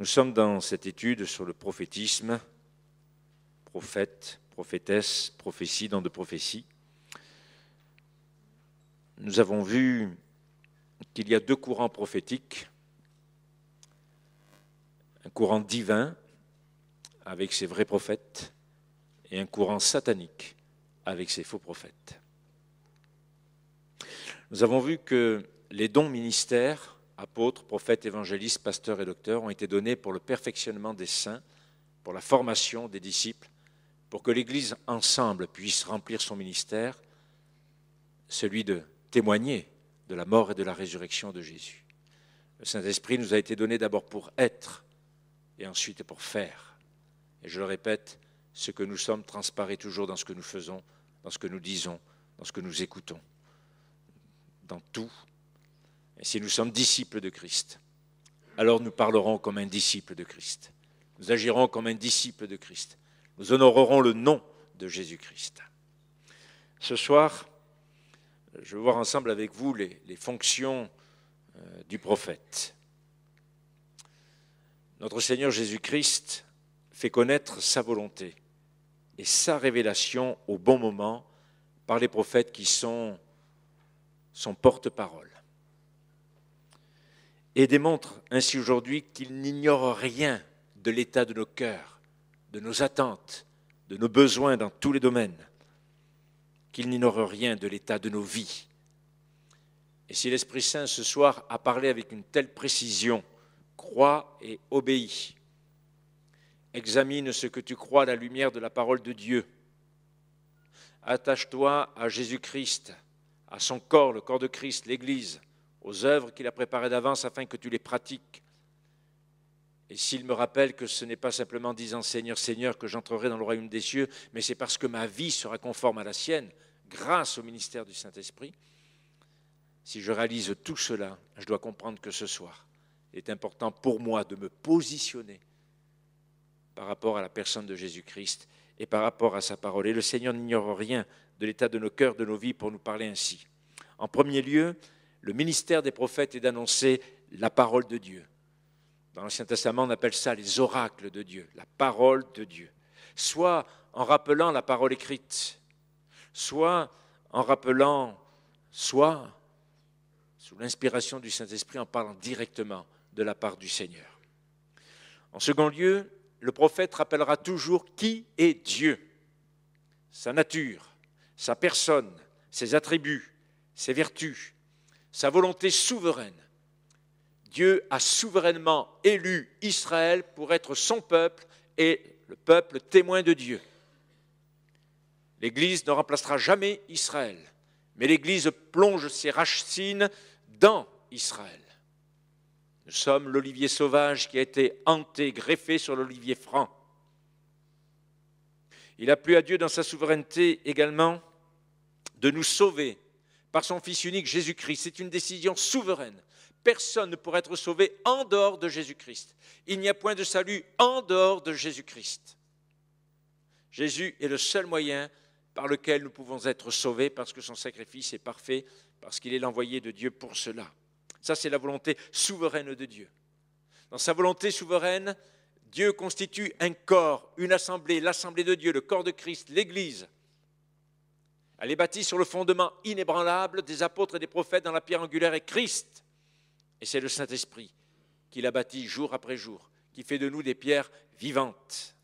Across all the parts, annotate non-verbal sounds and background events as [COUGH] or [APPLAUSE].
Nous sommes dans cette étude sur le prophétisme, prophète, prophétesse, prophétie, dans de prophétie Nous avons vu qu'il y a deux courants prophétiques, un courant divin avec ses vrais prophètes et un courant satanique avec ses faux prophètes. Nous avons vu que les dons ministères apôtres, prophètes, évangélistes, pasteurs et docteurs, ont été donnés pour le perfectionnement des saints, pour la formation des disciples, pour que l'Église ensemble puisse remplir son ministère, celui de témoigner de la mort et de la résurrection de Jésus. Le Saint-Esprit nous a été donné d'abord pour être et ensuite pour faire. Et je le répète, ce que nous sommes transparaît toujours dans ce que nous faisons, dans ce que nous disons, dans ce que nous écoutons, dans tout mais si nous sommes disciples de Christ, alors nous parlerons comme un disciple de Christ. Nous agirons comme un disciple de Christ. Nous honorerons le nom de Jésus-Christ. Ce soir, je veux voir ensemble avec vous les, fonctions euh, du prophète. Notre Seigneur Jésus-Christ fait connaître sa volonté et sa révélation au bon moment par les prophètes qui sont son porte-parole et démontre ainsi aujourd'hui qu'il n'ignore rien de l'état de nos cœurs, de nos attentes, de nos besoins dans tous les domaines, qu'il n'ignore rien de l'état de nos vies. Et si l'Esprit Saint ce soir a parlé avec une telle précision, crois et obéis. Examine ce que tu crois à la lumière de la parole de Dieu. Attache-toi à Jésus-Christ, à son corps, le corps de Christ, l'Église aux œuvres qu'il a préparées d'avance afin que tu les pratiques. Et s'il me rappelle que ce n'est pas simplement en disant Seigneur, Seigneur que j'entrerai dans le royaume des cieux, mais c'est parce que ma vie sera conforme à la sienne, grâce au ministère du Saint-Esprit, si je réalise tout cela, je dois comprendre que ce soir, il est important pour moi de me positionner par rapport à la personne de Jésus-Christ et par rapport à sa parole. Et le Seigneur n'ignore rien de l'état de nos cœurs, de nos vies, pour nous parler ainsi. En premier lieu, le ministère des prophètes est d'annoncer la parole de Dieu. Dans l'Ancien Testament, on appelle ça les oracles de Dieu, la parole de Dieu. Soit en rappelant la parole écrite, soit en rappelant, soit sous l'inspiration du Saint-Esprit en parlant directement de la part du Seigneur. En second lieu, le prophète rappellera toujours qui est Dieu, sa nature, sa personne, ses attributs, ses vertus, sa volonté souveraine. Dieu a souverainement élu Israël pour être son peuple et le peuple témoin de Dieu. L'Église ne remplacera jamais Israël, mais l'Église plonge ses racines dans Israël. Nous sommes l'olivier sauvage qui a été hanté, greffé sur l'olivier franc. Il a plu à Dieu dans sa souveraineté également de nous sauver par son Fils unique Jésus-Christ. C'est une décision souveraine. Personne ne pourra être sauvé en dehors de Jésus-Christ. Il n'y a point de salut en dehors de Jésus-Christ. Jésus est le seul moyen par lequel nous pouvons être sauvés parce que son sacrifice est parfait, parce qu'il est l'envoyé de Dieu pour cela. Ça, c'est la volonté souveraine de Dieu. Dans sa volonté souveraine, Dieu constitue un corps, une assemblée, l'assemblée de Dieu, le corps de Christ, l'Église. Elle est bâtie sur le fondement inébranlable des apôtres et des prophètes dans la pierre angulaire et Christ. Et c'est le Saint-Esprit qui l'a bâtie jour après jour, qui fait de nous des pierres vivantes.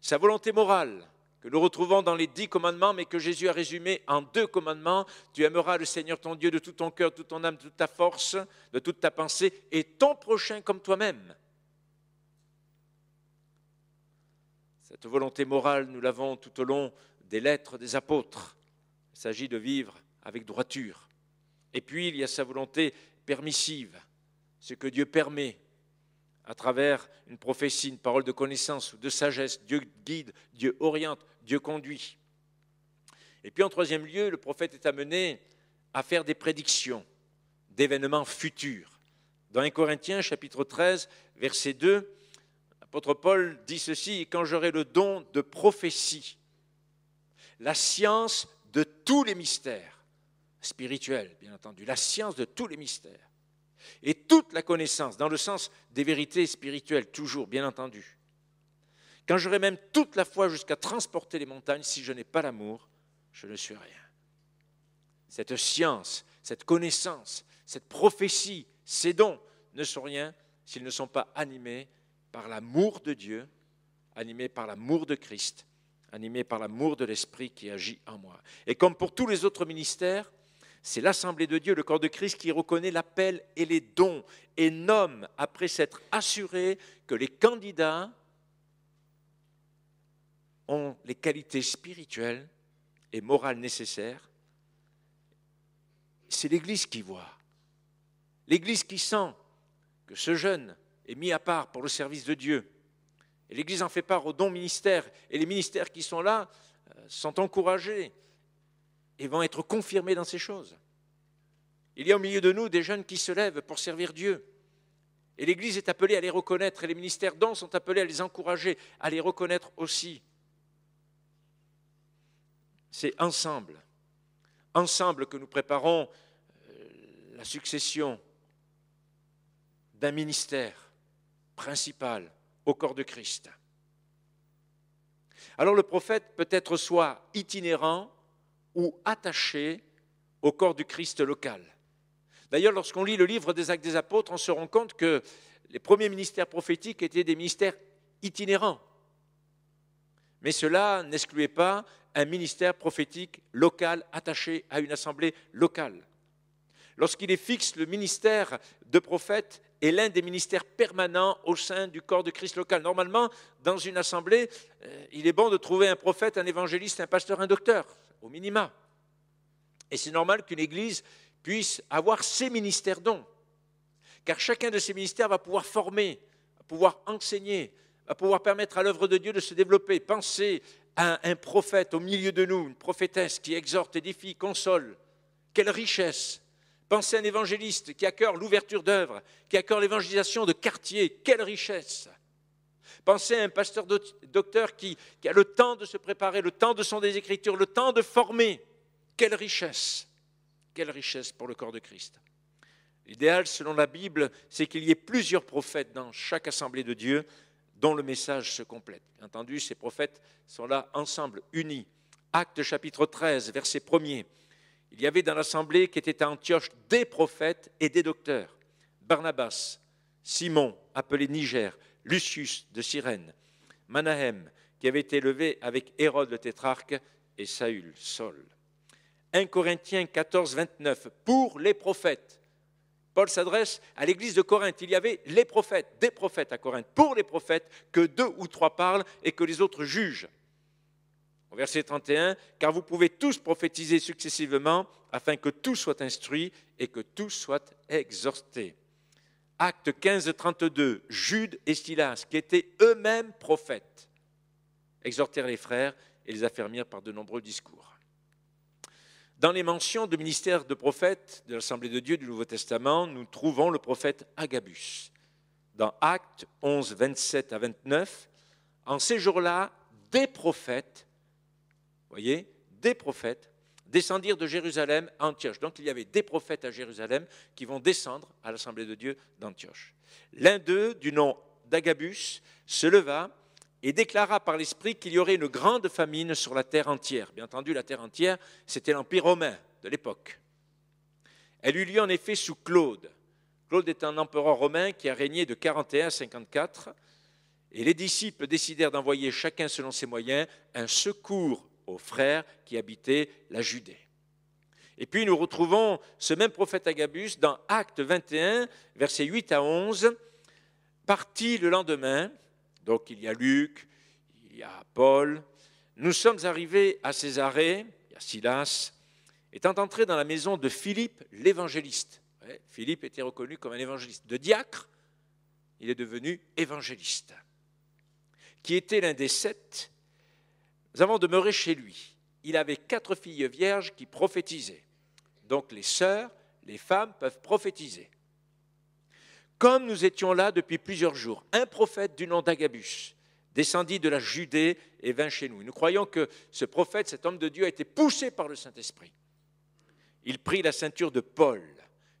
Sa volonté morale, que nous retrouvons dans les dix commandements, mais que Jésus a résumé en deux commandements. Tu aimeras le Seigneur ton Dieu de tout ton cœur, de toute ton âme, de toute ta force, de toute ta pensée, et ton prochain comme toi-même. Cette volonté morale, nous l'avons tout au long des lettres des apôtres. Il s'agit de vivre avec droiture. Et puis, il y a sa volonté permissive, ce que Dieu permet à travers une prophétie, une parole de connaissance ou de sagesse. Dieu guide, Dieu oriente, Dieu conduit. Et puis en troisième lieu, le prophète est amené à faire des prédictions d'événements futurs. Dans 1 Corinthiens chapitre 13, verset 2, l'apôtre Paul dit ceci, Quand j'aurai le don de prophétie, la science de tous les mystères, spirituels bien entendu, la science de tous les mystères, et toute la connaissance, dans le sens des vérités spirituelles, toujours bien entendu. Quand j'aurai même toute la foi jusqu'à transporter les montagnes, si je n'ai pas l'amour, je ne suis rien. Cette science, cette connaissance, cette prophétie, ces dons ne sont rien s'ils ne sont pas animés par l'amour de Dieu, animés par l'amour de Christ animé par l'amour de l'Esprit qui agit en moi. Et comme pour tous les autres ministères, c'est l'Assemblée de Dieu, le corps de Christ, qui reconnaît l'appel et les dons et nomme, après s'être assuré que les candidats ont les qualités spirituelles et morales nécessaires. C'est l'Église qui voit, l'Église qui sent que ce jeune est mis à part pour le service de Dieu l'Église en fait part aux dons ministères. Et les ministères qui sont là euh, sont encouragés et vont être confirmés dans ces choses. Il y a au milieu de nous des jeunes qui se lèvent pour servir Dieu. Et l'Église est appelée à les reconnaître, et les ministères dons sont appelés à les encourager, à les reconnaître aussi. C'est ensemble, ensemble que nous préparons euh, la succession d'un ministère principal au corps de Christ. Alors le prophète peut être soit itinérant ou attaché au corps du Christ local. D'ailleurs, lorsqu'on lit le livre des actes des apôtres, on se rend compte que les premiers ministères prophétiques étaient des ministères itinérants. Mais cela n'excluait pas un ministère prophétique local attaché à une assemblée locale. Lorsqu'il est fixe le ministère de prophète est l'un des ministères permanents au sein du corps de Christ local. Normalement, dans une assemblée, euh, il est bon de trouver un prophète, un évangéliste, un pasteur, un docteur, au minima. Et c'est normal qu'une église puisse avoir ces ministères dons, car chacun de ces ministères va pouvoir former, pouvoir enseigner, va pouvoir permettre à l'œuvre de Dieu de se développer. Pensez à un prophète au milieu de nous, une prophétesse qui exhorte, édifie, console. Quelle richesse Pensez à un évangéliste qui a l'ouverture d'œuvres, qui accorde l'évangélisation de quartier. Quelle richesse Pensez à un pasteur docteur qui, a le temps de se préparer, le temps de son des Écritures, le temps de former. Quelle richesse Quelle richesse pour le corps de Christ. L'idéal, selon la Bible, c'est qu'il y ait plusieurs prophètes dans chaque assemblée de Dieu dont le message se complète. Bien entendu, ces prophètes sont là ensemble, unis. Acte chapitre 13, verset 1er. Il y avait dans l'assemblée qui était à Antioche des prophètes et des docteurs. Barnabas, Simon, appelé Niger, Lucius de Cyrène, Manahem, qui avait été élevé avec Hérode le tétrarque, et Saül, Saul. 1 Corinthiens 14, 29, pour les prophètes. Paul s'adresse à l'église de Corinthe. Il y avait les prophètes, des prophètes à Corinthe, pour les prophètes, que deux ou trois parlent et que les autres jugent verset 31, car vous pouvez tous prophétiser successivement afin que tout soit instruit et que tout soit exhorté. Acte 15, 32, Jude et Silas, qui étaient eux-mêmes prophètes, exhortèrent les frères et les affermirent par de nombreux discours. Dans les mentions de ministère de prophètes de l'Assemblée de Dieu du Nouveau Testament, nous trouvons le prophète Agabus. Dans Actes 11, 27 à 29, en ces jours-là, des prophètes voyez, des prophètes descendirent de Jérusalem à Antioche. Donc il y avait des prophètes à Jérusalem qui vont descendre à l'Assemblée de Dieu d'Antioche. L'un d'eux, du nom d'Agabus, se leva et déclara par l'Esprit qu'il y aurait une grande famine sur la terre entière. Bien entendu, la terre entière, c'était l'Empire romain de l'époque. Elle eut lieu en effet sous Claude. Claude est un empereur romain qui a régné de 41 à 54, et les disciples décidèrent d'envoyer chacun selon ses moyens un secours aux frères qui habitaient la Judée. Et puis nous retrouvons ce même prophète Agabus dans Actes 21, versets 8 à 11, parti le lendemain, donc il y a Luc, il y a Paul, nous sommes arrivés à Césarée, il y a Silas, étant entrés dans la maison de Philippe l'évangéliste. Philippe était reconnu comme un évangéliste. De diacre, il est devenu évangéliste, qui était l'un des sept nous avons demeuré chez lui. Il avait quatre filles vierges qui prophétisaient. Donc les sœurs, les femmes peuvent prophétiser. Comme nous étions là depuis plusieurs jours, un prophète du nom d'Agabus descendit de la Judée et vint chez nous. Nous croyons que ce prophète, cet homme de Dieu, a été poussé par le Saint-Esprit. Il prit la ceinture de Paul,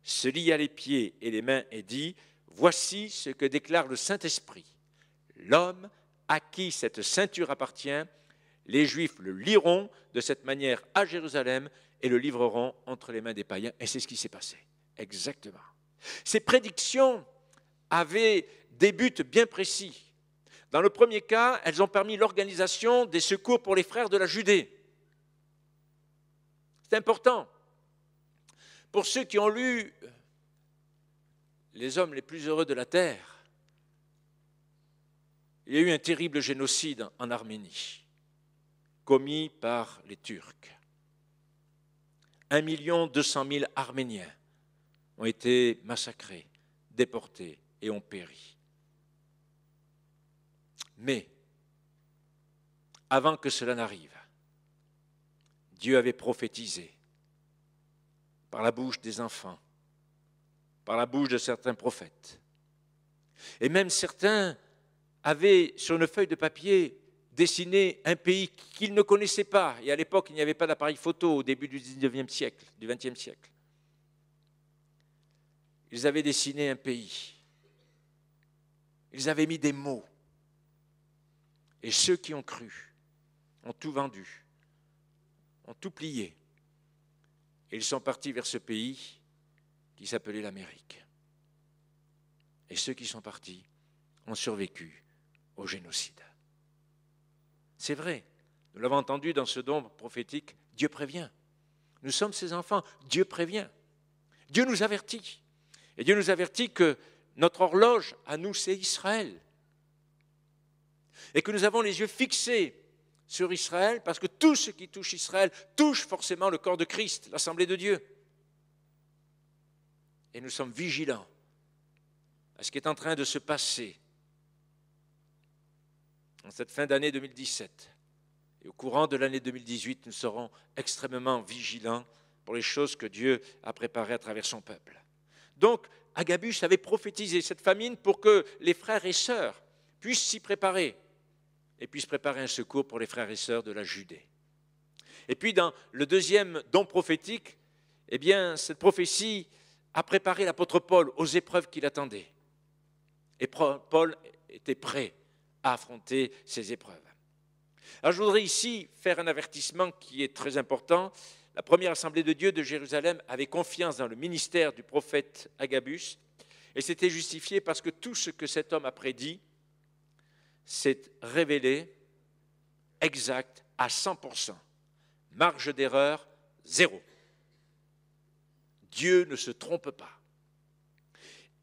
se lia les pieds et les mains et dit, Voici ce que déclare le Saint-Esprit. L'homme à qui cette ceinture appartient les Juifs le liront de cette manière à Jérusalem et le livreront entre les mains des païens. Et c'est ce qui s'est passé. Exactement. Ces prédictions avaient des buts bien précis. Dans le premier cas, elles ont permis l'organisation des secours pour les frères de la Judée. C'est important. Pour ceux qui ont lu euh, Les hommes les plus heureux de la terre, il y a eu un terrible génocide en Arménie commis par les Turcs. 1 200 000 Arméniens ont été massacrés, déportés et ont péri. Mais, avant que cela n'arrive, Dieu avait prophétisé par la bouche des enfants, par la bouche de certains prophètes. Et même certains avaient sur une feuille de papier dessiner un pays qu'ils ne connaissaient pas. Et à l'époque, il n'y avait pas d'appareil photo au début du 19e siècle, du 20e siècle. Ils avaient dessiné un pays. Ils avaient mis des mots. Et ceux qui ont cru ont tout vendu, ont tout plié. Et ils sont partis vers ce pays qui s'appelait l'Amérique. Et ceux qui sont partis ont survécu au génocide. C'est vrai. Nous l'avons entendu dans ce don prophétique, Dieu prévient. Nous sommes ses enfants, Dieu prévient. Dieu nous avertit. Et Dieu nous avertit que notre horloge à nous, c'est Israël. Et que nous avons les yeux fixés sur Israël, parce que tout ce qui touche Israël touche forcément le corps de Christ, l'Assemblée de Dieu. Et nous sommes vigilants à ce qui est en train de se passer cette fin d'année 2017. Et au courant de l'année 2018, nous serons extrêmement vigilants pour les choses que Dieu a préparées à travers son peuple. Donc, Agabus avait prophétisé cette famine pour que les frères et sœurs puissent s'y préparer et puissent préparer un secours pour les frères et sœurs de la Judée. Et puis, dans le deuxième don prophétique, eh bien, cette prophétie a préparé l'apôtre Paul aux épreuves qu'il attendait. Et Paul était prêt à affronter ces épreuves. Alors je voudrais ici faire un avertissement qui est très important. La première assemblée de Dieu de Jérusalem avait confiance dans le ministère du prophète Agabus et c'était justifié parce que tout ce que cet homme a prédit s'est révélé exact à 100%. Marge d'erreur, zéro. Dieu ne se trompe pas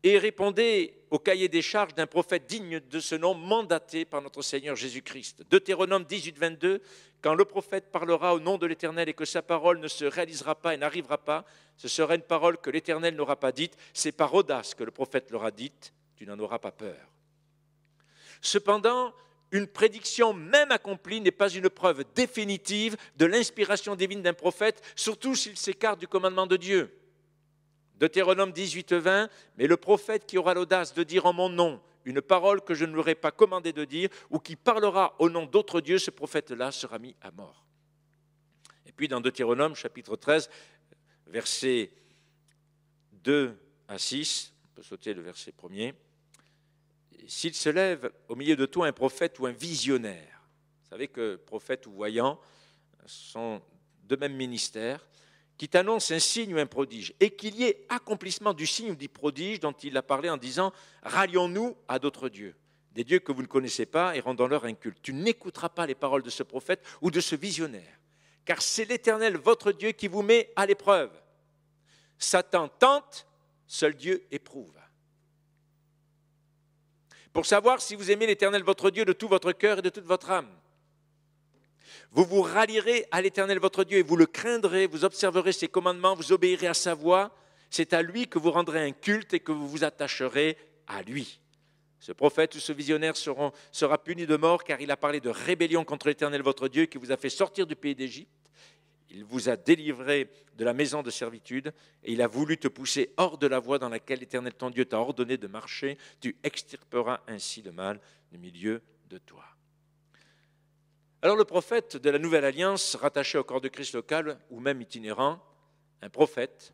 et répondez au cahier des charges d'un prophète digne de ce nom, mandaté par notre Seigneur Jésus-Christ. Deutéronome 18, 22, quand le prophète parlera au nom de l'Éternel et que sa parole ne se réalisera pas et n'arrivera pas, ce sera une parole que l'Éternel n'aura pas dite, c'est par audace que le prophète l'aura dite, tu n'en auras pas peur. Cependant, une prédiction même accomplie n'est pas une preuve définitive de l'inspiration divine d'un prophète, surtout s'il s'écarte du commandement de Dieu. Deutéronome 18, 20, mais le prophète qui aura l'audace de dire en mon nom une parole que je ne lui aurai pas commandé de dire, ou qui parlera au nom d'autres dieux, ce prophète-là sera mis à mort. Et puis dans Deutéronome chapitre 13, versets 2 à 6, on peut sauter le verset premier, s'il se lève au milieu de toi un prophète ou un visionnaire, vous savez que prophète ou voyant sont de même ministère, qui t'annonce un signe ou un prodige, et qu'il y ait accomplissement du signe ou du prodige dont il a parlé en disant Rallions-nous à d'autres dieux, des dieux que vous ne connaissez pas, et rendons-leur un culte. Tu n'écouteras pas les paroles de ce prophète ou de ce visionnaire, car c'est l'Éternel, votre Dieu, qui vous met à l'épreuve. Satan tente, seul Dieu éprouve. Pour savoir si vous aimez l'Éternel, votre Dieu, de tout votre cœur et de toute votre âme. Vous vous rallierez à l'Éternel votre Dieu et vous le craindrez, vous observerez ses commandements, vous obéirez à sa voix. C'est à lui que vous rendrez un culte et que vous vous attacherez à lui. Ce prophète ou ce visionnaire sera puni de mort car il a parlé de rébellion contre l'Éternel votre Dieu qui vous a fait sortir du pays d'Égypte. Il vous a délivré de la maison de servitude et il a voulu te pousser hors de la voie dans laquelle l'Éternel ton Dieu t'a ordonné de marcher. Tu extirperas ainsi le mal du milieu de toi. Alors le prophète de la Nouvelle Alliance, rattaché au corps de Christ local ou même itinérant, un prophète,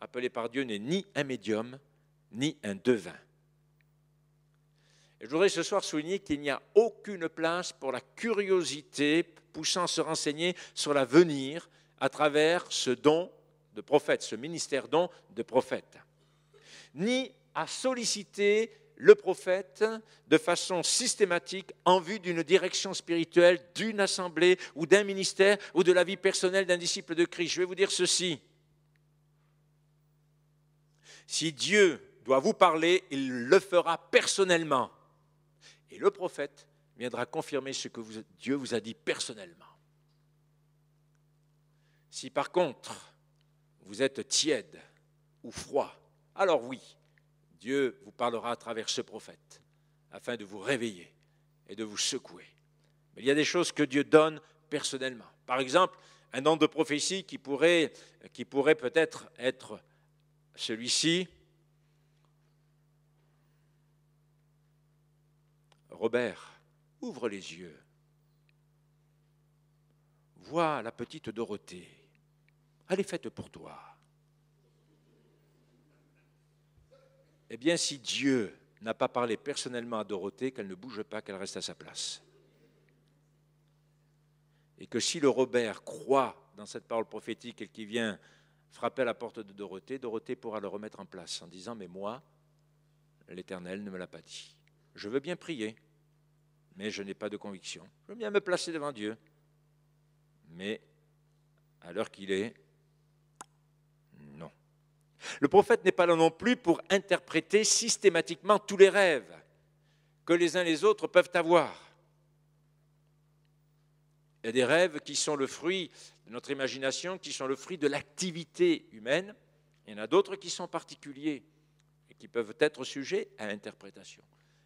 appelé par Dieu, n'est ni un médium, ni un devin. je voudrais ce soir souligner qu'il n'y a aucune place pour la curiosité poussant à se renseigner sur l'avenir à travers ce don de prophète, ce ministère don de prophète, ni à solliciter le prophète de façon systématique en vue d'une direction spirituelle, d'une assemblée ou d'un ministère ou de la vie personnelle d'un disciple de Christ. Je vais vous dire ceci. Si Dieu doit vous parler, il le fera personnellement. Et le prophète viendra confirmer ce que Dieu vous a dit personnellement. Si par contre vous êtes tiède ou froid, alors oui, Dieu vous parlera à travers ce prophète, afin de vous réveiller et de vous secouer. Mais il y a des choses que Dieu donne personnellement. Par exemple, un nom de prophétie qui pourrait, qui pourrait peut-être être, être celui ci Robert, ouvre les yeux. Vois la petite Dorothée. Elle est faite pour toi. Eh bien, si Dieu n'a pas parlé personnellement à Dorothée, qu'elle ne bouge pas, qu'elle reste à sa place. Et que si le Robert croit dans cette parole prophétique et qui vient frapper à la porte de Dorothée, Dorothée pourra le remettre en place en disant Mais moi, l'Éternel ne me l'a pas dit. Je veux bien prier, mais je n'ai pas de conviction. Je veux bien me placer devant Dieu, mais à l'heure qu'il est, le prophète n'est pas là non plus pour interpréter systématiquement tous les rêves que les uns les autres peuvent avoir. Il y a des rêves qui sont le fruit de notre imagination, qui sont le fruit de l'activité humaine. Il y en a d'autres qui sont particuliers et qui peuvent être sujets à interprétation.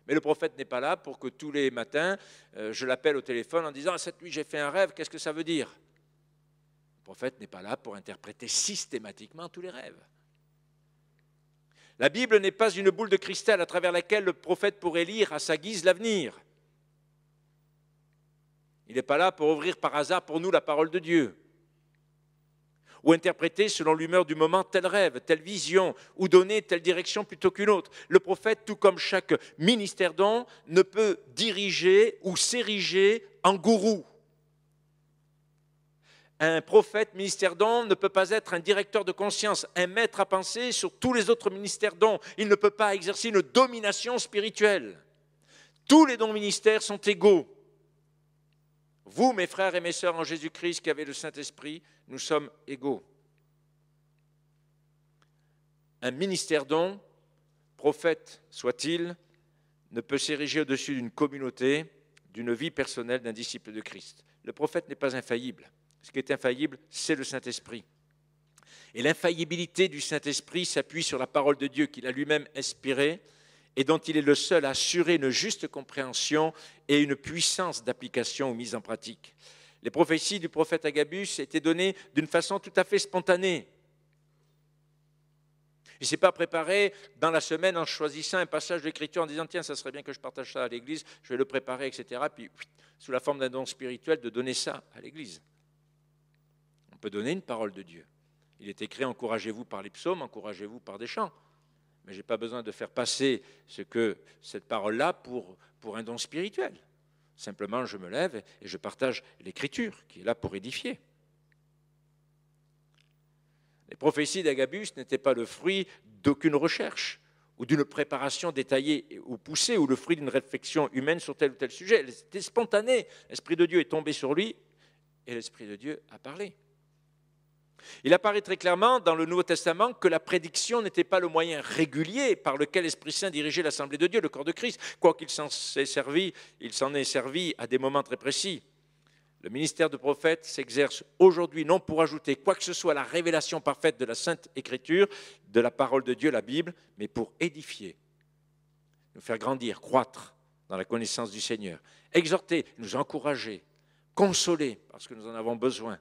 Mais le prophète n'est pas là pour que tous les matins, euh, je l'appelle au téléphone en disant ah, Cette nuit, j'ai fait un rêve, qu'est-ce que ça veut dire ?⁇ Le prophète n'est pas là pour interpréter systématiquement tous les rêves. La Bible n'est pas une boule de cristal à travers laquelle le prophète pourrait lire à sa guise l'avenir. Il n'est pas là pour ouvrir par hasard pour nous la parole de Dieu, ou interpréter selon l'humeur du moment tel rêve, telle vision, ou donner telle direction plutôt qu'une autre. Le prophète, tout comme chaque ministère don, ne peut diriger ou s'ériger en gourou un prophète ministère don ne peut pas être un directeur de conscience, un maître à penser sur tous les autres ministères dont Il ne peut pas exercer une domination spirituelle. Tous les dons ministères sont égaux. Vous, mes frères et mes sœurs en Jésus-Christ qui avez le Saint-Esprit, nous sommes égaux. Un ministère don, prophète soit-il, ne peut s'ériger au-dessus d'une communauté, d'une vie personnelle d'un disciple de Christ. Le prophète n'est pas infaillible. Ce qui est infaillible, c'est le Saint-Esprit. Et l'infaillibilité du Saint-Esprit s'appuie sur la parole de Dieu qu'il a lui-même inspirée et dont il est le seul à assurer une juste compréhension et une puissance d'application ou mise en pratique. Les prophéties du prophète Agabus étaient données d'une façon tout à fait spontanée. Il ne s'est pas préparé dans la semaine en choisissant un passage d'écriture en disant Tiens, ça serait bien que je partage ça à l'Église, je vais le préparer, etc. Puis, sous la forme d'un don spirituel, de donner ça à l'Église. On peut donner une parole de Dieu. Il est écrit encouragez-vous par les psaumes, encouragez-vous par des chants. Mais je n'ai pas besoin de faire passer ce que cette parole-là pour, un don spirituel. Simplement, je me lève et je partage l'écriture qui est là pour édifier. Les prophéties d'Agabus n'étaient pas le fruit d'aucune recherche ou d'une préparation détaillée ou poussée ou le fruit d'une réflexion humaine sur tel ou tel sujet. Elles étaient spontanées. L'Esprit de Dieu est tombé sur lui et l'Esprit de Dieu a parlé. Il apparaît très clairement dans le Nouveau Testament que la prédiction n'était pas le moyen régulier par lequel l'Esprit Saint dirigeait l'Assemblée de Dieu, le corps de Christ, quoiqu'il s'en ait servi, il s'en est servi à des moments très précis. Le ministère de prophète s'exerce aujourd'hui non pour ajouter quoi que ce soit à la révélation parfaite de la Sainte Écriture, de la parole de Dieu, la Bible, mais pour édifier, nous faire grandir, croître dans la connaissance du Seigneur, exhorter, nous encourager, consoler, parce que nous en avons besoin,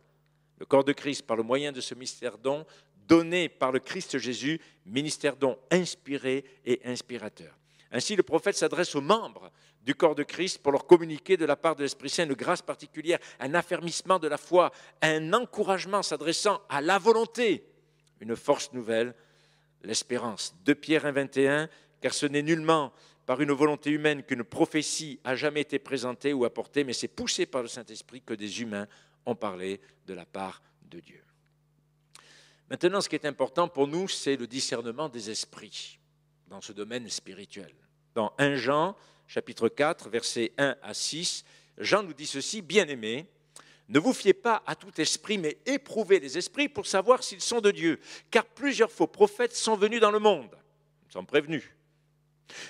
le corps de Christ, par le moyen de ce mystère don, donné par le Christ Jésus, ministère don inspiré et inspirateur. Ainsi, le prophète s'adresse aux membres du corps de Christ pour leur communiquer de la part de l'Esprit Saint une grâce particulière, un affermissement de la foi, un encouragement s'adressant à la volonté, une force nouvelle, l'espérance. De Pierre 1,21, car ce n'est nullement par une volonté humaine qu'une prophétie a jamais été présentée ou apportée, mais c'est poussé par le Saint-Esprit que des humains on parlait de la part de Dieu. Maintenant, ce qui est important pour nous, c'est le discernement des esprits dans ce domaine spirituel. Dans 1 Jean, chapitre 4, versets 1 à 6, Jean nous dit ceci, bien-aimés, ne vous fiez pas à tout esprit, mais éprouvez les esprits pour savoir s'ils sont de Dieu, car plusieurs faux prophètes sont venus dans le monde. Nous sommes prévenus.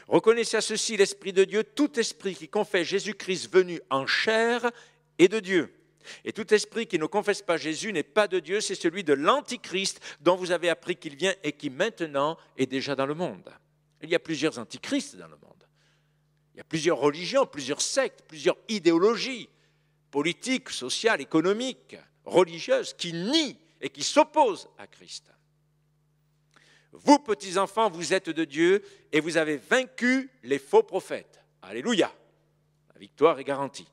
Reconnaissez à ceci l'Esprit de Dieu, tout esprit qui confesse Jésus-Christ venu en chair est de Dieu. Et tout esprit qui ne confesse pas Jésus n'est pas de Dieu, c'est celui de l'Antichrist dont vous avez appris qu'il vient et qui maintenant est déjà dans le monde. Il y a plusieurs antichrists dans le monde. Il y a plusieurs religions, plusieurs sectes, plusieurs idéologies politiques, sociales, économiques, religieuses qui nient et qui s'opposent à Christ. Vous, petits-enfants, vous êtes de Dieu et vous avez vaincu les faux prophètes. Alléluia. La victoire est garantie.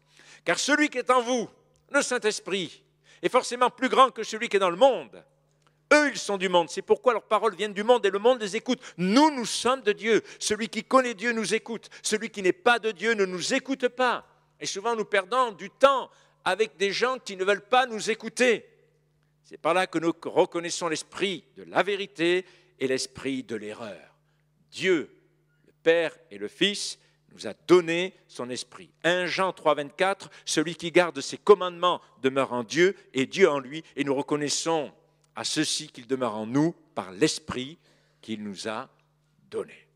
Car celui qui est en vous, le Saint-Esprit est forcément plus grand que celui qui est dans le monde. Eux, ils sont du monde. C'est pourquoi leurs paroles viennent du monde et le monde les écoute. Nous, nous sommes de Dieu. Celui qui connaît Dieu nous écoute. Celui qui n'est pas de Dieu ne nous écoute pas. Et souvent, nous perdons du temps avec des gens qui ne veulent pas nous écouter. C'est par là que nous reconnaissons l'esprit de la vérité et l'esprit de l'erreur. Dieu, le Père et le Fils, nous a donné son esprit. 1 Jean 3, 24, celui qui garde ses commandements demeure en Dieu et Dieu en lui, et nous reconnaissons à ceci qu'il demeure en nous par l'esprit qu'il nous a donné.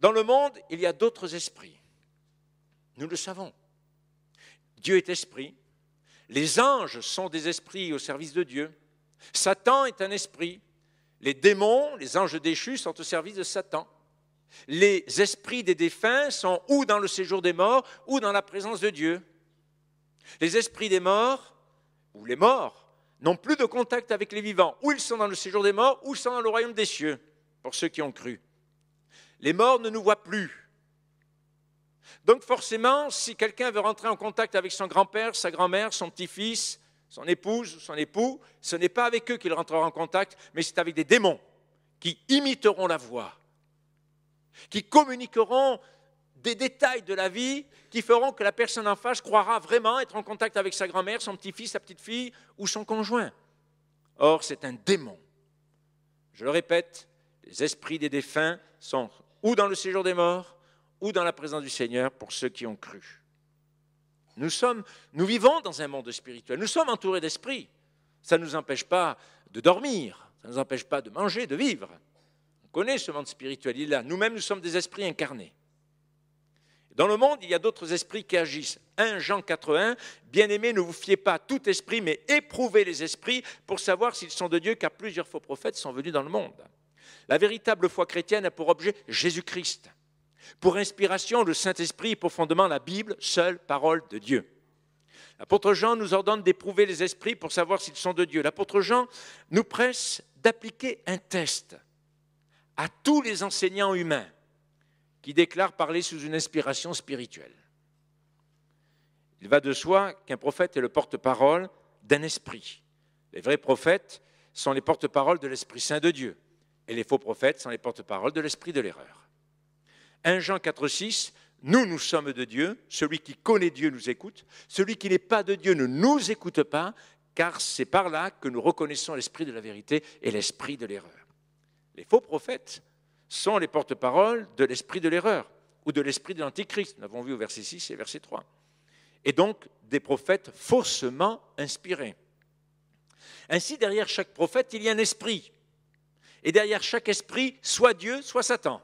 Dans le monde, il y a d'autres esprits. Nous le savons. Dieu est esprit. Les anges sont des esprits au service de Dieu. Satan est un esprit. Les démons, les anges déchus, sont au service de Satan. Les esprits des défunts sont ou dans le séjour des morts ou dans la présence de Dieu. Les esprits des morts, ou les morts, n'ont plus de contact avec les vivants. Ou ils sont dans le séjour des morts, ou ils sont dans le royaume des cieux, pour ceux qui ont cru. Les morts ne nous voient plus. Donc forcément, si quelqu'un veut rentrer en contact avec son grand-père, sa grand-mère, son petit-fils, son épouse ou son époux, ce n'est pas avec eux qu'il rentrera en contact, mais c'est avec des démons qui imiteront la voix qui communiqueront des détails de la vie qui feront que la personne en face croira vraiment être en contact avec sa grand-mère, son petit-fils, sa petite-fille ou son conjoint. Or, c'est un démon. Je le répète, les esprits des défunts sont ou dans le séjour des morts ou dans la présence du Seigneur pour ceux qui ont cru. Nous sommes, nous vivons dans un monde spirituel. Nous sommes entourés d'esprits. Ça ne nous empêche pas de dormir, ça ne nous empêche pas de manger, de vivre. On connaît ce monde spirituel, il là. Nous-mêmes, nous sommes des esprits incarnés. Dans le monde, il y a d'autres esprits qui agissent. 1 Jean 4.1, bien-aimés, ne vous fiez pas à tout esprit, mais éprouvez les esprits pour savoir s'ils sont de Dieu, car plusieurs faux prophètes sont venus dans le monde. La véritable foi chrétienne a pour objet Jésus-Christ. Pour inspiration, le Saint-Esprit et profondément la Bible, seule parole de Dieu. L'apôtre Jean nous ordonne d'éprouver les esprits pour savoir s'ils sont de Dieu. L'apôtre Jean nous presse d'appliquer un test à tous les enseignants humains qui déclarent parler sous une inspiration spirituelle. Il va de soi qu'un prophète est le porte-parole d'un esprit. Les vrais prophètes sont les porte paroles de l'Esprit Saint de Dieu, et les faux prophètes sont les porte paroles de l'esprit de l'erreur. 1 Jean 6 Nous, nous sommes de Dieu, celui qui connaît Dieu nous écoute, celui qui n'est pas de Dieu ne nous écoute pas, car c'est par là que nous reconnaissons l'esprit de la vérité et l'esprit de l'erreur. Les faux prophètes sont les porte-paroles de l'esprit de l'erreur ou de l'esprit de l'Antichrist. Nous l'avons vu au verset 6 et verset 3. Et donc des prophètes faussement inspirés. Ainsi, derrière chaque prophète, il y a un esprit. Et derrière chaque esprit, soit Dieu, soit Satan.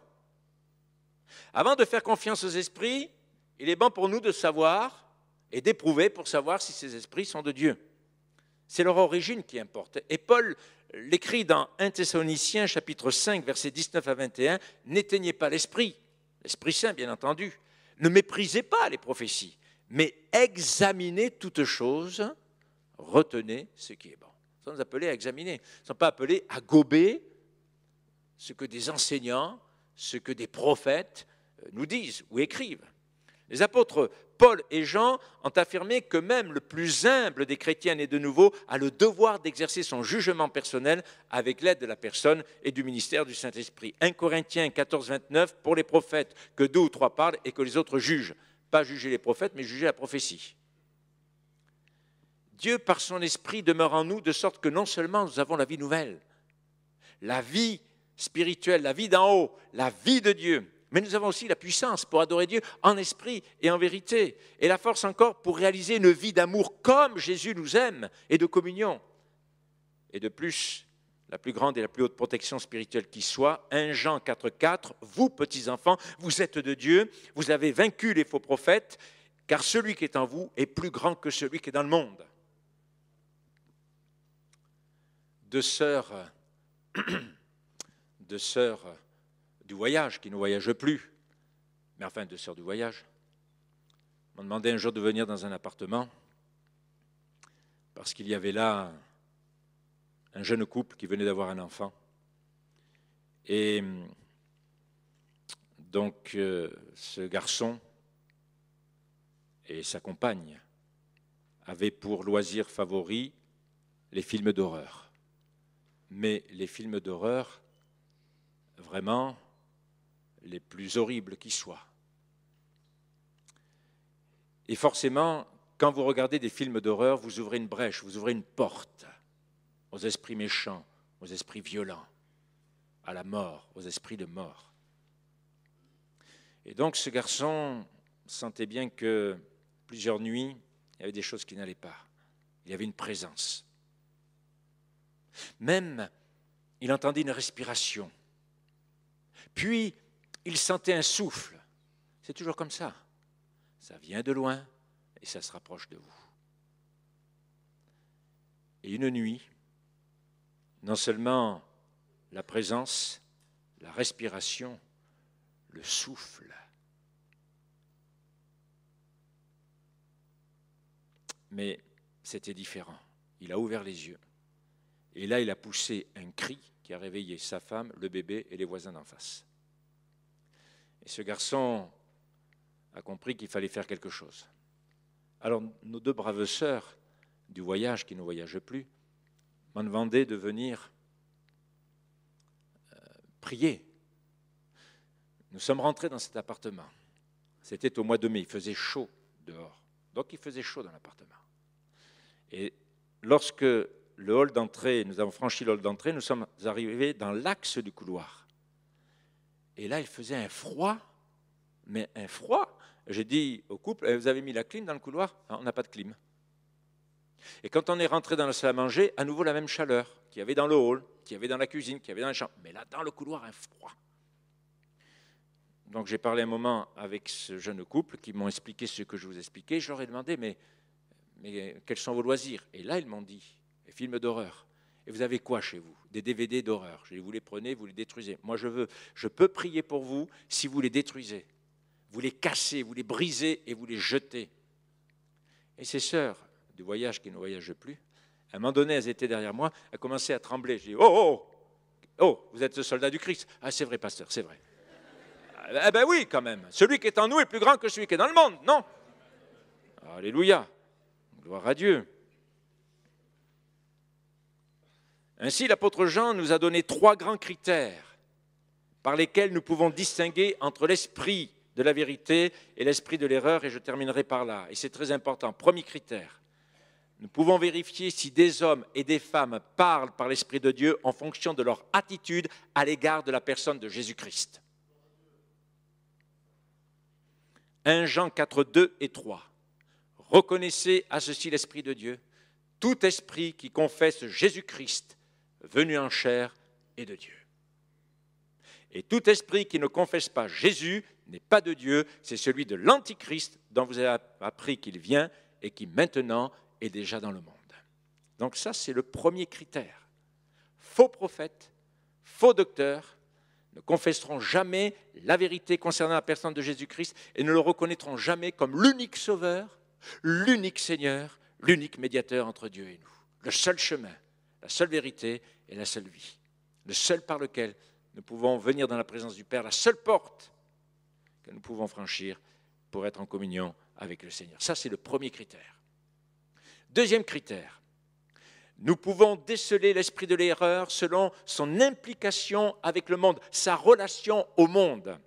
Avant de faire confiance aux esprits, il est bon pour nous de savoir et d'éprouver pour savoir si ces esprits sont de Dieu. C'est leur origine qui importe. Et Paul l'écrit dans 1 Thessaloniciens chapitre 5 versets 19 à 21, n'éteignez pas l'esprit, l'esprit saint bien entendu, ne méprisez pas les prophéties, mais examinez toutes choses, retenez ce qui est bon. nous sommes appelés à examiner, nous ne sont pas appelés à gober ce que des enseignants, ce que des prophètes euh, nous disent ou écrivent. Les apôtres Paul et Jean ont affirmé que même le plus humble des chrétiens né de nouveau a le devoir d'exercer son jugement personnel avec l'aide de la personne et du ministère du Saint-Esprit. 1 Corinthiens 14, 29, pour les prophètes, que deux ou trois parlent et que les autres jugent. Pas juger les prophètes, mais juger la prophétie. Dieu, par son esprit, demeure en nous de sorte que non seulement nous avons la vie nouvelle, la vie spirituelle, la vie d'en haut, la vie de Dieu, mais nous avons aussi la puissance pour adorer Dieu en esprit et en vérité, et la force encore pour réaliser une vie d'amour comme Jésus nous aime, et de communion. Et de plus, la plus grande et la plus haute protection spirituelle qui soit, 1 Jean 4.4, vous petits-enfants, vous êtes de Dieu, vous avez vaincu les faux prophètes, car celui qui est en vous est plus grand que celui qui est dans le monde. Deux sœurs, [CLEARS THROAT] deux sœurs du voyage, qui ne voyage plus, mais enfin deux sœurs du voyage, m'ont demandé un jour de venir dans un appartement parce qu'il y avait là un jeune couple qui venait d'avoir un enfant. Et donc euh, ce garçon et sa compagne avaient pour loisir favori les films d'horreur. Mais les films d'horreur, vraiment, les plus horribles qui soient. Et forcément, quand vous regardez des films d'horreur, vous ouvrez une brèche, vous ouvrez une porte aux esprits méchants, aux esprits violents, à la mort, aux esprits de mort. Et donc ce garçon sentait bien que plusieurs nuits, il y avait des choses qui n'allaient pas. Il y avait une présence. Même, il entendait une respiration. Puis, il sentait un souffle. C'est toujours comme ça. Ça vient de loin et ça se rapproche de vous. Et une nuit, non seulement la présence, la respiration, le souffle, mais c'était différent. Il a ouvert les yeux. Et là, il a poussé un cri qui a réveillé sa femme, le bébé et les voisins d'en face. Et ce garçon a compris qu'il fallait faire quelque chose. Alors nos deux braves sœurs du voyage, qui ne voyageaient plus, m'ont demandé de venir euh, prier. Nous sommes rentrés dans cet appartement. C'était au mois de mai, il faisait chaud dehors. Donc il faisait chaud dans l'appartement. Et lorsque le hall d'entrée, nous avons franchi le hall d'entrée, nous sommes arrivés dans l'axe du couloir. Et là, il faisait un froid, mais un froid. J'ai dit au couple, eh, vous avez mis la clim dans le couloir On n'a pas de clim. Et quand on est rentré dans la salle à manger, à nouveau la même chaleur qu'il y avait dans le hall, qu'il y avait dans la cuisine, qu'il y avait dans les chambre. Mais là, dans le couloir, un froid. Donc j'ai parlé un moment avec ce jeune couple qui m'ont expliqué ce que je vous expliquais. Je leur ai demandé, mais, mais quels sont vos loisirs Et là, ils m'ont dit, les films d'horreur. Et vous avez quoi chez vous Des DVD d'horreur. Vous les prenez, vous les détruisez. Moi, je veux, je peux prier pour vous si vous les détruisez. Vous les cassez, vous les brisez et vous les jetez. Et ces sœurs du voyage qui ne voyagent plus, à un moment donné, elles étaient derrière moi, elles commençaient à trembler. Je dis Oh, oh, oh, oh vous êtes le soldat du Christ. Ah, c'est vrai, pasteur, c'est vrai. Eh ben oui, quand même. Celui qui est en nous est plus grand que celui qui est dans le monde, non Alléluia. Gloire à Dieu. Ainsi, l'apôtre Jean nous a donné trois grands critères par lesquels nous pouvons distinguer entre l'esprit de la vérité et l'esprit de l'erreur, et je terminerai par là, et c'est très important. Premier critère, nous pouvons vérifier si des hommes et des femmes parlent par l'Esprit de Dieu en fonction de leur attitude à l'égard de la personne de Jésus-Christ. 1 Jean 4, 2 et 3. Reconnaissez à ceci l'Esprit de Dieu. Tout esprit qui confesse Jésus-Christ venu en chair et de Dieu. Et tout esprit qui ne confesse pas Jésus n'est pas de Dieu, c'est celui de l'Antichrist dont vous avez appris qu'il vient et qui maintenant est déjà dans le monde. Donc ça, c'est le premier critère. Faux prophètes, faux docteurs ne confesseront jamais la vérité concernant la personne de Jésus-Christ et ne le reconnaîtront jamais comme l'unique sauveur, l'unique Seigneur, l'unique médiateur entre Dieu et nous. Le seul chemin, la seule vérité est la seule vie, le seul par lequel nous pouvons venir dans la présence du Père, la seule porte que nous pouvons franchir pour être en communion avec le Seigneur. Ça, c'est le premier critère. Deuxième critère, nous pouvons déceler l'esprit de l'erreur selon son implication avec le monde, sa relation au monde.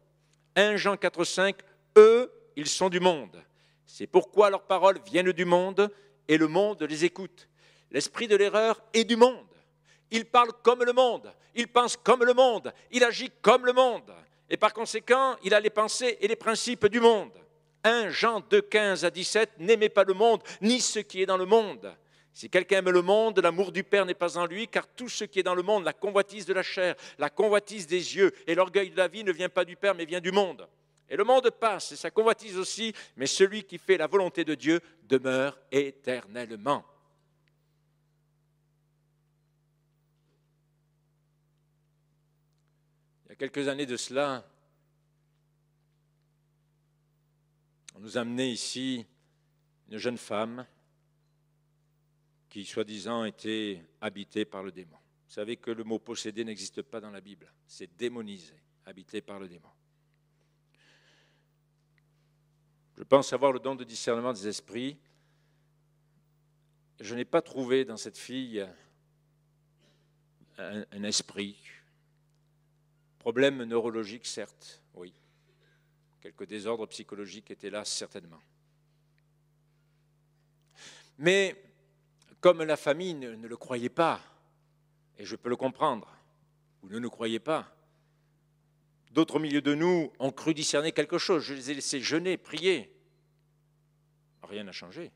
1 Jean 4, 5, Eux, ils sont du monde. C'est pourquoi leurs paroles viennent du monde et le monde les écoute. L'esprit de l'erreur est du monde. Il parle comme le monde, il pense comme le monde, il agit comme le monde. Et par conséquent, il a les pensées et les principes du monde. 1 Jean 2, 15 à 17, n'aimez pas le monde, ni ce qui est dans le monde. Si quelqu'un aime le monde, l'amour du Père n'est pas en lui, car tout ce qui est dans le monde, la convoitise de la chair, la convoitise des yeux et l'orgueil de la vie ne vient pas du Père, mais vient du monde. Et le monde passe, et sa convoitise aussi, mais celui qui fait la volonté de Dieu demeure éternellement. quelques années de cela, on nous a amené ici une jeune femme qui, soi-disant, était habitée par le démon. Vous savez que le mot possédé n'existe pas dans la Bible, c'est démonisé, habité par le démon. Je pense avoir le don de discernement des esprits. Je n'ai pas trouvé dans cette fille un esprit Problèmes neurologiques, certes, oui. Quelques désordres psychologiques étaient là, certainement. Mais comme la famille ne, le croyait pas, et je peux le comprendre, ou ne le croyait pas, d'autres au milieu de nous ont cru discerner quelque chose. Je les ai laissés jeûner, prier. Rien n'a changé.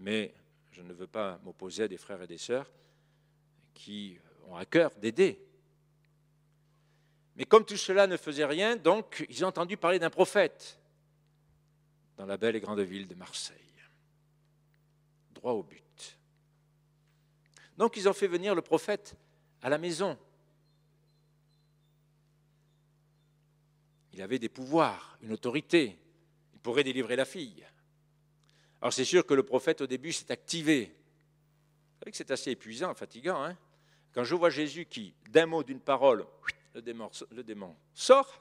Mais je ne veux pas m'opposer à des frères et des sœurs qui ont à cœur d'aider mais comme tout cela ne faisait rien, donc ils ont entendu parler d'un prophète dans la belle et grande ville de Marseille. Droit au but. Donc ils ont fait venir le prophète à la maison. Il avait des pouvoirs, une autorité. Il pourrait délivrer la fille. Alors c'est sûr que le prophète au début s'est activé. Vous savez que c'est assez épuisant, fatigant. Hein Quand je vois Jésus qui, d'un mot, d'une parole, le démon, sort,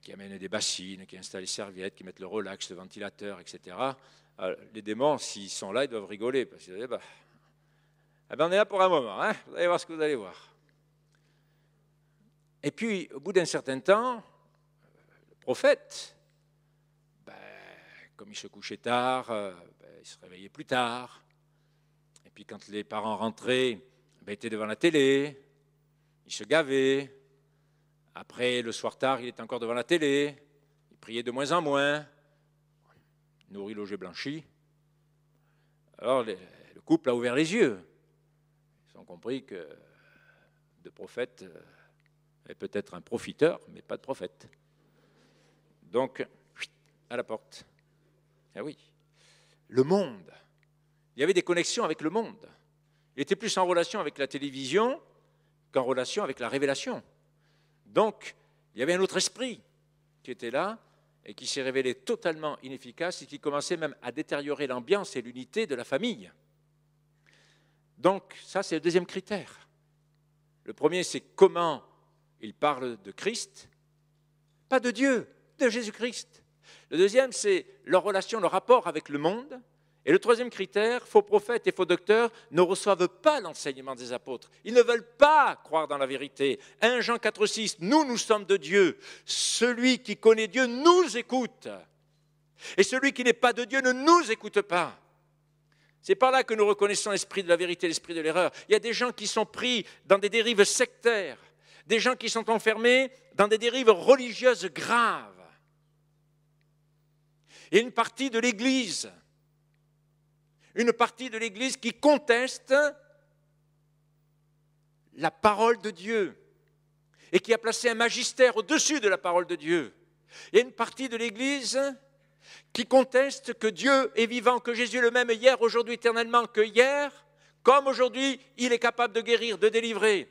qui amène des bassines, qui installe les serviettes, qui met le relax, le ventilateur, etc. Euh, les démons, s'ils sont là, ils doivent rigoler, parce qu'ils eh bah, ben, eh ben, on est là pour un moment, hein vous allez voir ce que vous allez voir. Et puis, au bout d'un certain temps, le prophète, ben, comme il se couchait tard, euh, il se réveillait plus tard. Et puis, quand les parents rentraient, il était devant la télé, il se gavait. Après, le soir tard, il était encore devant la télé, il priait de moins en moins, nourri, logé, blanchi. Alors, le couple a ouvert les yeux. Ils ont compris que de prophète euh, est peut-être un profiteur, mais pas de prophète. Donc, à la porte. Ah oui, le monde. Il y avait des connexions avec le monde. Il était plus en relation avec la télévision qu'en relation avec la révélation. Donc, il y avait un autre esprit qui était là et qui s'est révélé totalement inefficace et qui commençait même à détériorer l'ambiance et l'unité de la famille. Donc, ça, c'est le deuxième critère. Le premier, c'est comment il parle de Christ, pas de Dieu, de Jésus-Christ. Le deuxième, c'est leur relation, leur rapport avec le monde. Et le troisième critère, faux prophètes et faux docteurs ne reçoivent pas l'enseignement des apôtres. Ils ne veulent pas croire dans la vérité. 1 Jean 4,6, nous, nous sommes de Dieu. Celui qui connaît Dieu nous écoute. Et celui qui n'est pas de Dieu ne nous écoute pas. C'est par là que nous reconnaissons l'esprit de la vérité, et l'esprit de l'erreur. Il y a des gens qui sont pris dans des dérives sectaires, des gens qui sont enfermés dans des dérives religieuses graves. et une partie de l'Église une partie de l'Église qui conteste la parole de Dieu et qui a placé un magistère au-dessus de la parole de Dieu. Il y a une partie de l'Église qui conteste que Dieu est vivant, que Jésus le même hier, aujourd'hui, éternellement, que hier, comme aujourd'hui, il est capable de guérir, de délivrer.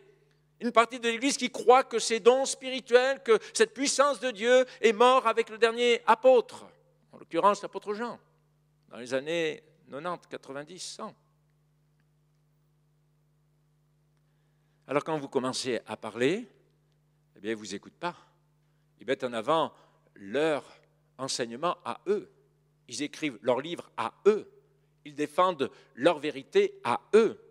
Une partie de l'Église qui croit que ces dons spirituels, que cette puissance de Dieu est mort avec le dernier apôtre, en l'occurrence l'apôtre Jean, dans les années 90, 90, 100. Alors quand vous commencez à parler, eh bien, ils ne vous écoutent pas. Ils mettent en avant leur enseignement à eux. Ils écrivent leurs livres à eux. Ils défendent leur vérité à eux.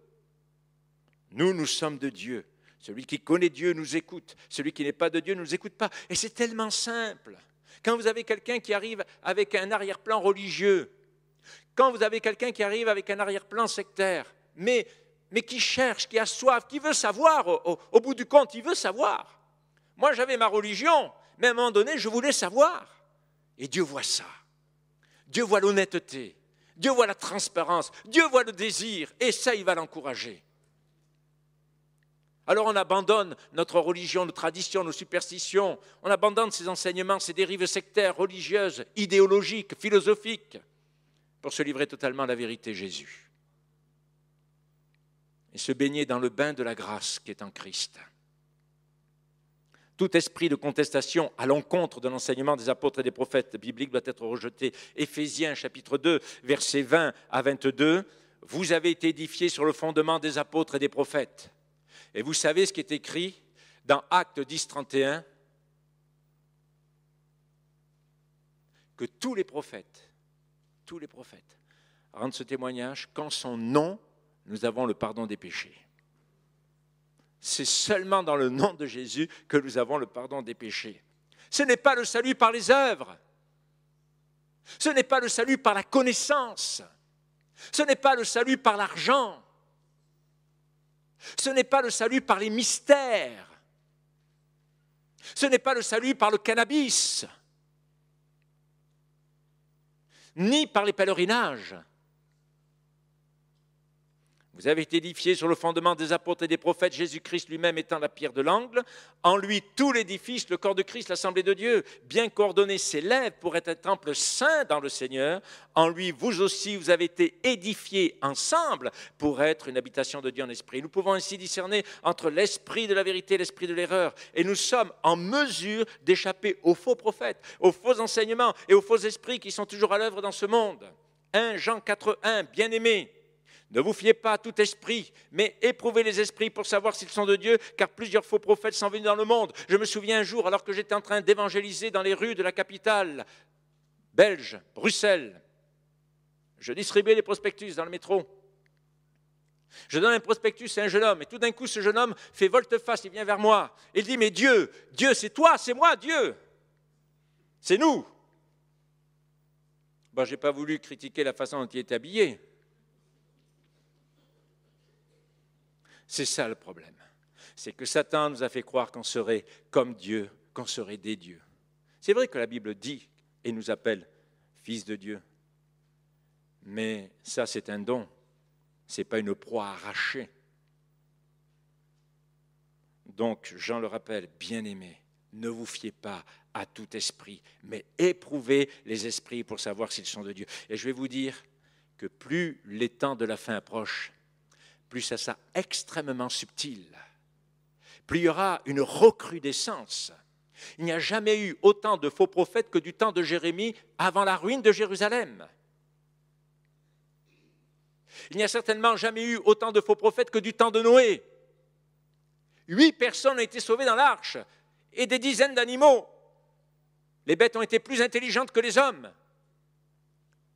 Nous, nous sommes de Dieu. Celui qui connaît Dieu nous écoute. Celui qui n'est pas de Dieu ne nous écoute pas. Et c'est tellement simple. Quand vous avez quelqu'un qui arrive avec un arrière-plan religieux, quand vous avez quelqu'un qui arrive avec un arrière-plan sectaire, mais, qui cherche, qui a soif, qui veut savoir, au, au bout du compte, il veut savoir. Moi, j'avais ma religion, mais à un moment donné, je voulais savoir. Et Dieu voit ça. Dieu voit l'honnêteté. Dieu voit la transparence. Dieu voit le désir. Et ça, il va l'encourager. Alors on abandonne notre religion, nos traditions, nos superstitions. On abandonne ces enseignements, ces dérives sectaires, religieuses, idéologiques, philosophiques pour se livrer totalement à la vérité Jésus et se baigner dans le bain de la grâce qui est en Christ. Tout esprit de contestation à l'encontre de l'enseignement des apôtres et des prophètes bibliques doit être rejeté. Éphésiens chapitre 2, versets 20 à 22, vous avez été édifiés sur le fondement des apôtres et des prophètes. Et vous savez ce qui est écrit dans Actes 10, 31, que tous les prophètes tous les prophètes, rendent ce témoignage qu'en son nom, nous avons le pardon des péchés. C'est seulement dans le nom de Jésus que nous avons le pardon des péchés. Ce n'est pas le salut par les œuvres. Ce n'est pas le salut par la connaissance. Ce n'est pas le salut par l'argent. Ce n'est pas le salut par les mystères. Ce n'est pas le salut par le cannabis ni par les pèlerinages. Vous avez été édifiés sur le fondement des apôtres et des prophètes, Jésus-Christ lui-même étant la pierre de l'angle. En lui, tout l'édifice, le corps de Christ, l'assemblée de Dieu, bien coordonné, s'élève pour être un temple saint dans le Seigneur. En lui, vous aussi, vous avez été édifiés ensemble pour être une habitation de Dieu en esprit. Nous pouvons ainsi discerner entre l'esprit de la vérité et l'esprit de l'erreur. Et nous sommes en mesure d'échapper aux faux prophètes, aux faux enseignements et aux faux esprits qui sont toujours à l'œuvre dans ce monde. 1 Jean 4.1, bien aimé. Ne vous fiez pas à tout esprit, mais éprouvez les esprits pour savoir s'ils sont de Dieu, car plusieurs faux prophètes sont venus dans le monde. Je me souviens un jour, alors que j'étais en train d'évangéliser dans les rues de la capitale belge, Bruxelles, je distribuais les prospectus dans le métro. Je donne un prospectus à un jeune homme, et tout d'un coup, ce jeune homme fait volte-face, il vient vers moi. Il dit, mais Dieu, Dieu, c'est toi, c'est moi, Dieu. C'est nous. Bah, je n'ai pas voulu critiquer la façon dont il était habillé. C'est ça le problème. C'est que Satan nous a fait croire qu'on serait comme Dieu, qu'on serait des dieux. C'est vrai que la Bible dit et nous appelle fils de Dieu. Mais ça, c'est un don. Ce n'est pas une proie arrachée. Donc, Jean le rappelle, bien aimé, ne vous fiez pas à tout esprit, mais éprouvez les esprits pour savoir s'ils sont de Dieu. Et je vais vous dire que plus les temps de la fin approchent, plus ça sera extrêmement subtil, plus il y aura une recrudescence. Il n'y a jamais eu autant de faux prophètes que du temps de Jérémie avant la ruine de Jérusalem. Il n'y a certainement jamais eu autant de faux prophètes que du temps de Noé. Huit personnes ont été sauvées dans l'arche et des dizaines d'animaux. Les bêtes ont été plus intelligentes que les hommes.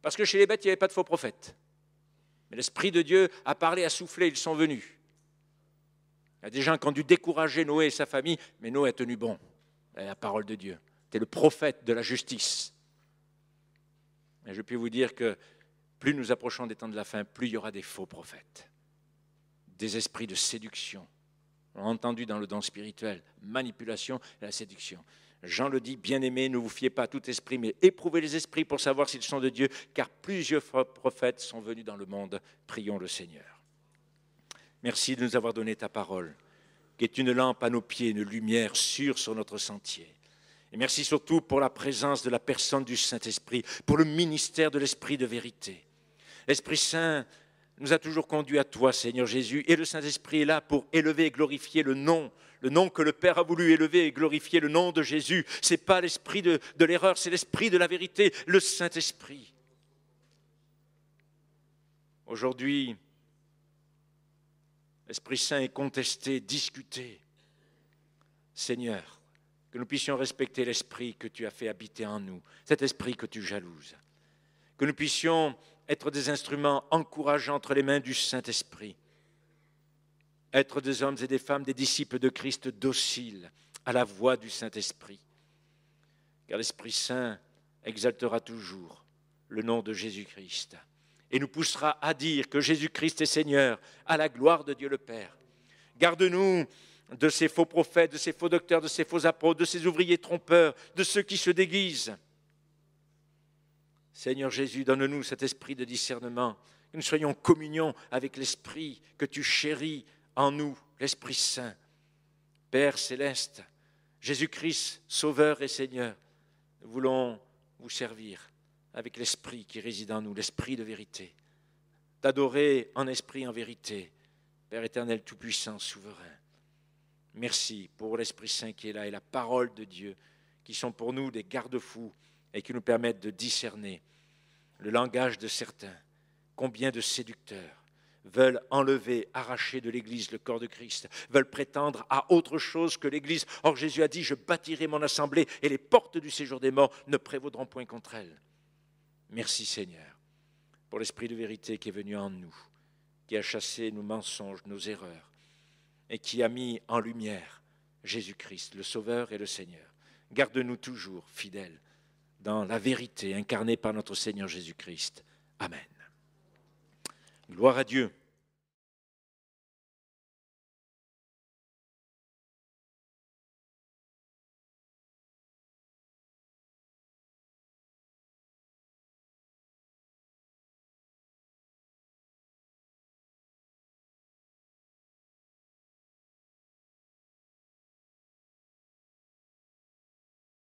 Parce que chez les bêtes, il n'y avait pas de faux prophètes. Mais l'Esprit de Dieu a parlé, a soufflé, ils sont venus. Il y a des gens qui ont dû décourager Noé et sa famille, mais Noé a tenu bon à la parole de Dieu. C'est le prophète de la justice. Et je puis vous dire que plus nous approchons des temps de la fin, plus il y aura des faux prophètes, des esprits de séduction. On l'a entendu dans le don spirituel, manipulation et la séduction. Jean le dit, bien aimé, ne vous fiez pas à tout esprit, mais éprouvez les esprits pour savoir s'ils sont de Dieu, car plusieurs prophètes sont venus dans le monde. Prions le Seigneur. Merci de nous avoir donné ta parole, qui est une lampe à nos pieds, une lumière sûre sur notre sentier. Et merci surtout pour la présence de la personne du Saint-Esprit, pour le ministère de l'Esprit de vérité. L'Esprit Saint nous a toujours conduits à toi, Seigneur Jésus, et le Saint-Esprit est là pour élever et glorifier le nom le nom que le Père a voulu élever et glorifier, le nom de Jésus. Ce n'est pas l'esprit de, l'erreur, c'est l'esprit de la vérité, le Saint-Esprit. Aujourd'hui, l'Esprit Saint est contesté, discuté. Seigneur, que nous puissions respecter l'Esprit que tu as fait habiter en nous, cet Esprit que tu jalouses. Que nous puissions être des instruments encourageants entre les mains du Saint-Esprit être des hommes et des femmes, des disciples de Christ dociles à la voix du Saint-Esprit. Car l'Esprit Saint exaltera toujours le nom de Jésus-Christ et nous poussera à dire que Jésus-Christ est Seigneur, à la gloire de Dieu le Père. Garde-nous de ces faux prophètes, de ces faux docteurs, de ces faux apôtres, de ces ouvriers trompeurs, de ceux qui se déguisent. Seigneur Jésus, donne-nous cet esprit de discernement, que nous soyons en communion avec l'esprit que tu chéris, en nous, l'Esprit Saint, Père céleste, Jésus-Christ, Sauveur et Seigneur, nous voulons vous servir avec l'Esprit qui réside en nous, l'Esprit de vérité, d'adorer en esprit, en vérité, Père éternel, tout-puissant, souverain. Merci pour l'Esprit Saint qui est là et la parole de Dieu, qui sont pour nous des garde-fous et qui nous permettent de discerner le langage de certains, combien de séducteurs veulent enlever, arracher de l'Église le corps de Christ, veulent prétendre à autre chose que l'Église. Or Jésus a dit, je bâtirai mon assemblée et les portes du séjour des morts ne prévaudront point contre elle. Merci Seigneur pour l'Esprit de vérité qui est venu en nous, qui a chassé nos mensonges, nos erreurs, et qui a mis en lumière Jésus-Christ, le Sauveur et le Seigneur. Garde-nous toujours fidèles dans la vérité incarnée par notre Seigneur Jésus-Christ. Amen. Gloire à Dieu.